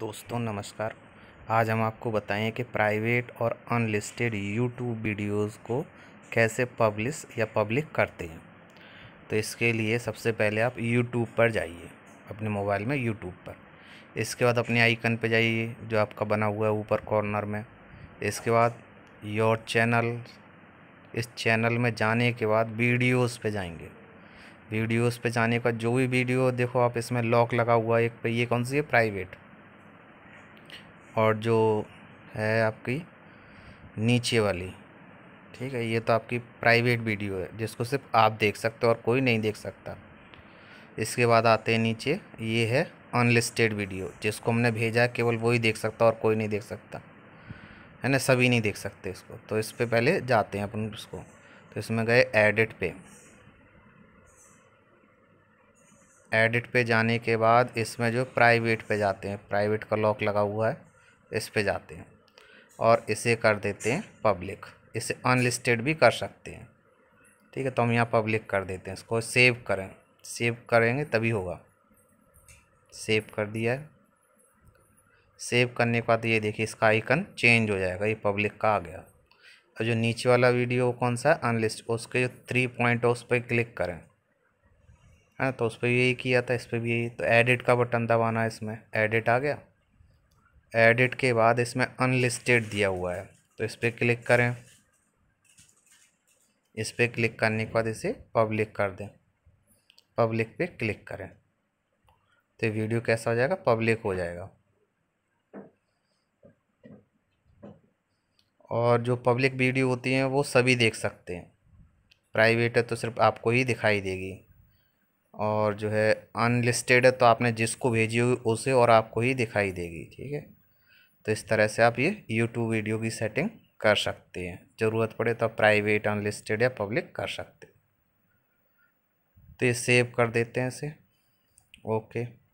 दोस्तों नमस्कार आज हम आपको बताएं कि प्राइवेट और अनलिस्टेड यूट्यूब वीडियोस को कैसे पब्लिश या पब्लिक करते हैं तो इसके लिए सबसे पहले आप यूट्यूब पर जाइए अपने मोबाइल में यूट्यूब पर इसके बाद अपने आइकन पर जाइए जो आपका बना हुआ है ऊपर कॉर्नर में इसके बाद योर चैनल इस चैनल में जाने के बाद वीडियोज़ पर जाएंगे वीडियोज़ पे जाने का जो भी वीडियो देखो आप इसमें लॉक लगा हुआ है एक पे ये कौन सी है प्राइवेट और जो है आपकी नीचे वाली ठीक है ये तो आपकी प्राइवेट वीडियो है जिसको सिर्फ आप देख सकते हो और कोई नहीं देख सकता इसके बाद आते हैं नीचे ये है अनलिस्टेड वीडियो जिसको हमने भेजा केवल वही देख सकता और कोई नहीं देख सकता है ना सभी नहीं देख सकते इसको तो इस पर पहले जाते हैं अपन उसको तो इसमें गए एडिट पे एडिट पे जाने के बाद इसमें जो प्राइवेट पे जाते हैं प्राइवेट का लॉक लगा हुआ है इस पे जाते हैं और इसे कर देते हैं पब्लिक इसे अनलिस्टेड भी कर सकते हैं ठीक है तो हम यहाँ पब्लिक कर देते हैं इसको सेव करें सेव करेंगे तभी होगा सेव कर दिया है सेव करने के बाद ये देखिए इसका आइकन चेंज हो जाएगा ये पब्लिक का आ गया और जो नीचे वाला वीडियो कौन सा है अनलिस्ट उसके जो थ्री पॉइंट है उस पर क्लिक करें है हाँ, तो उस पर यही किया था इस पर भी यही तो एडिट का बटन दबाना है इसमें एडिट आ गया एडिट के बाद इसमें अनलिस्टेड दिया हुआ है तो इस पर क्लिक करें इस पर क्लिक करने के बाद इसे पब्लिक कर दें पब्लिक पे क्लिक करें तो वीडियो कैसा हो जाएगा पब्लिक हो जाएगा और जो पब्लिक वीडियो होती हैं वो सभी देख सकते हैं प्राइवेट है तो सिर्फ आपको ही दिखाई देगी और जो है अनलिस्टेड है तो आपने जिसको भेजी होगी उसे और आपको ही दिखाई देगी ठीक है तो इस तरह से आप ये यूट्यूब वीडियो की सेटिंग कर सकते हैं ज़रूरत पड़े तो आप प्राइवेट अनलिस्टेड या पब्लिक कर सकते तो ये सेव कर देते हैं इसे ओके